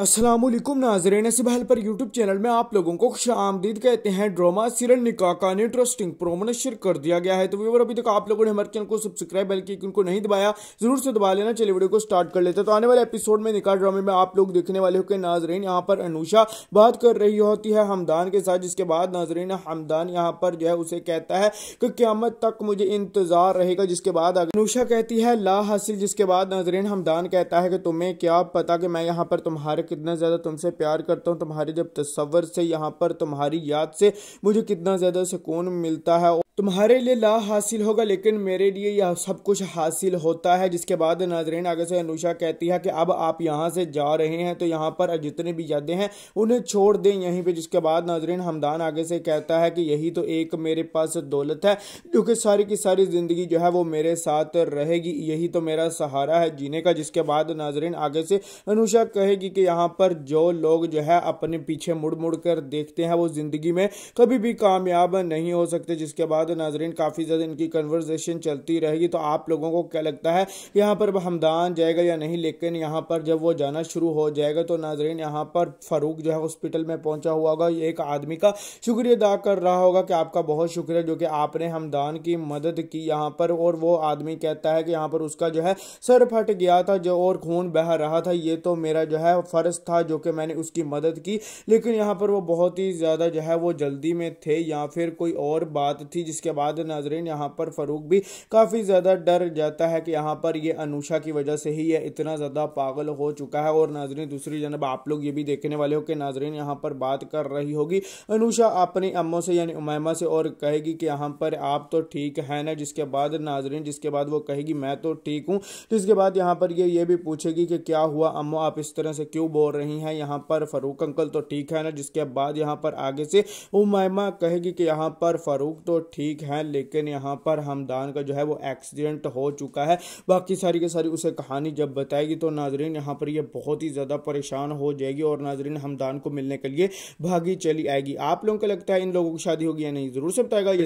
असलम नाजरन सिबहल पर YouTube channel में आप लोगों को खुश आमदीद कहते हैं ड्रामा सिरन निका का इंटरेस्टिंग प्रोमो शेयर कर दिया गया है तो व्यवर अभी तक आप लोगों ने हमारे चैनल को सब्सक्राइब बेल की उनको नहीं दबाया जरूर से दबा लेना चलिए वीडियो को स्टार्ट कर लेते तो आने वाले एपिसोड में निका ड्रामे में आप लोग देखने वाले हो कि नाजरीन यहाँ पर अनुषा बात कर रही होती है हमदान के साथ जिसके बाद नाजरीन हमदान यहाँ पर जो है उसे कहता है कि क्यामत तक मुझे इंतजार रहेगा जिसके बाद अनुषा कहती है ला हासिल जिसके बाद नाजरीन हमदान कहता है कि तुम्हें क्या पता कि मैं यहाँ पर तुम्हारे कितना ज़्यादा तुमसे प्यार करता हूँ तुम्हारे जब तस्वर से यहाँ पर तुम्हारी याद से मुझे कितना ज़्यादा सुकून मिलता है तुम्हारे लिए ला हासिल होगा लेकिन मेरे लिए यह सब कुछ हासिल होता है जिसके बाद नाजरीन आगे से अनुषा कहती है कि अब आप यहाँ से जा रहे हैं तो यहाँ पर जितने भी यादें हैं उन्हें छोड़ दें यहीं पे जिसके बाद नाजरीन हमदान आगे से कहता है कि यही तो एक मेरे पास दौलत है क्योंकि सारी की सारी ज़िंदगी जो है वो मेरे साथ रहेगी यही तो मेरा सहारा है जीने का जिसके बाद नाजरीन आगे से अनुषा कहेगी कि यहाँ पर जो लोग जो है अपने पीछे मुड़ मुड़ कर देखते हैं वो ज़िंदगी में कभी भी कामयाब नहीं हो सकते जिसके बाद नाजरीन काफ़ी ज़्यादा इनकी कन्वर्जेशन चलती रहेगी तो आप लोगों को क्या लगता है यहाँ पर हमदान जाएगा या नहीं लेकिन यहाँ पर जब वो जाना शुरू हो जाएगा तो नाजरीन यहाँ पर फारूक जो है हॉस्पिटल में पहुँचा हुआ होगा एक आदमी का शुक्रिया अदा कर रहा होगा कि आपका बहुत शुक्रिया जो कि आपने हमदान की मदद की यहाँ पर और वो आदमी कहता है कि यहाँ पर उसका जो है सर फट गया था जो और खून बह रहा था ये तो मेरा जो है फ़र्ज था जो कि मैंने उसकी मदद की लेकिन यहाँ पर वो बहुत ही ज़्यादा जो है वो जल्दी में थे या फिर कोई और बात थी जिस इसके बाद नाजरीन यहाँ पर फ़रूक भी काफ़ी ज़्यादा डर जाता है कि यहाँ पर ये अनुषा की वजह से ही ये इतना ज़्यादा पागल हो चुका है और नाजरीन दूसरी जानब आप लोग ये भी देखने वाले हो कि नाजरीन यहाँ पर बात कर रही होगी अनुषा अपनी अम्मों से यानी उमैमा से और कहेगी कि यहाँ पर आप तो ठीक है ना जिसके बाद नाजरीन जिसके बाद वो कहेगी मैं तो ठीक हूँ जिसके बाद यहाँ पर ये ये भी पूछेगी कि क्या हुआ अम्मो आप इस तरह से क्यों बोल रही हैं यहाँ पर फरूक अंकल तो ठीक है ना जिसके बाद यहाँ पर आगे से उमैमा कहेगी कि यहाँ पर फरूक तो ठीक ठीक हैं लेकिन यहाँ पर हमदान का जो है वो एक्सीडेंट हो चुका है बाकी सारी की सारी उसे कहानी जब बताएगी तो नाजरीन यहाँ पर ये बहुत ही ज़्यादा परेशान हो जाएगी और नाजरीन हमदान को मिलने के लिए भागी चली आएगी आप लोगों को लगता है इन लोगों की शादी होगी या नहीं ज़रूर से बताएगा ये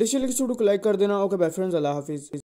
लाइक कर देना ओके बाय फ्रेंड्स अल्लाह हाफिज़